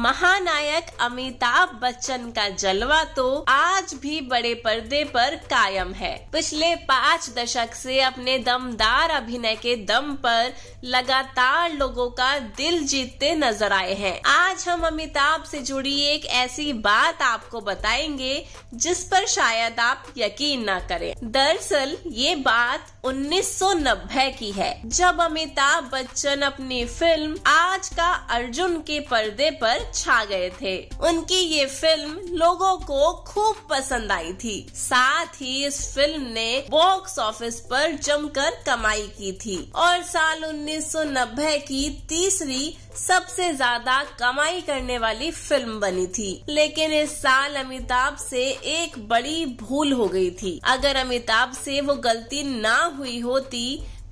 महानायक अमिताभ बच्चन का जलवा तो आज भी बड़े पर्दे पर कायम है पिछले पाँच दशक से अपने दमदार अभिनय के दम पर लगातार लोगों का दिल जीतते नजर आए हैं आज हम अमिताभ से जुड़ी एक ऐसी बात आपको बताएंगे जिस पर शायद आप यकीन न करें दरअसल ये बात 1990 की है जब अमिताभ बच्चन अपनी फिल्म आज का अर्जुन के पर्दे पर छा अच्छा गए थे उनकी ये फिल्म लोगों को खूब पसंद आई थी साथ ही इस फिल्म ने बॉक्स ऑफिस पर जमकर कमाई की थी और साल 1990 की तीसरी सबसे ज्यादा कमाई करने वाली फिल्म बनी थी लेकिन इस साल अमिताभ से एक बड़ी भूल हो गई थी अगर अमिताभ से वो गलती ना हुई होती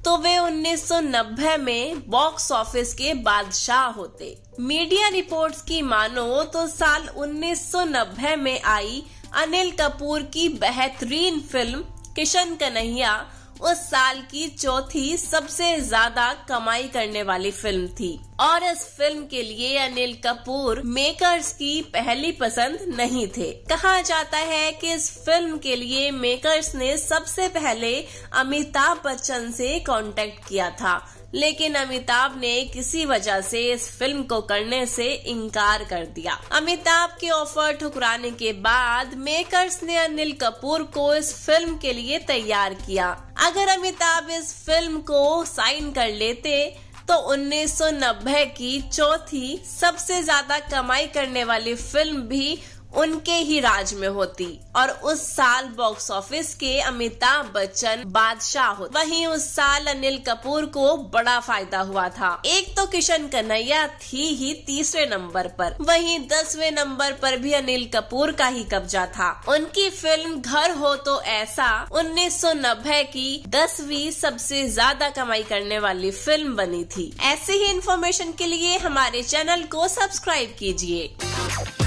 तो वे 1990 में बॉक्स ऑफिस के बादशाह होते मीडिया रिपोर्ट्स की मानो तो साल 1990 में आई अनिल कपूर की बेहतरीन फिल्म किशन कन्हैया उस साल की चौथी सबसे ज्यादा कमाई करने वाली फिल्म थी और इस फिल्म के लिए अनिल कपूर मेकर्स की पहली पसंद नहीं थे कहा जाता है कि इस फिल्म के लिए मेकर्स ने सबसे पहले अमिताभ बच्चन से कांटेक्ट किया था लेकिन अमिताभ ने किसी वजह से इस फिल्म को करने से इनकार कर दिया अमिताभ के ऑफर ठुकराने के बाद मेकर्स ने अनिल कपूर को इस फिल्म के लिए तैयार किया अगर अमिताभ इस फिल्म को साइन कर लेते तो 1990 की चौथी सबसे ज्यादा कमाई करने वाली फिल्म भी उनके ही राज में होती और उस साल बॉक्स ऑफिस के अमिताभ बच्चन बादशाह होते वहीं उस साल अनिल कपूर को बड़ा फायदा हुआ था एक तो किशन कन्हैया थी ही तीसरे नंबर पर वहीं दसवें नंबर पर भी अनिल कपूर का ही कब्जा था उनकी फिल्म घर हो तो ऐसा उन्नीस की दसवीं सबसे ज्यादा कमाई करने वाली फिल्म बनी थी ऐसे ही इन्फॉर्मेशन के लिए हमारे चैनल को सब्सक्राइब कीजिए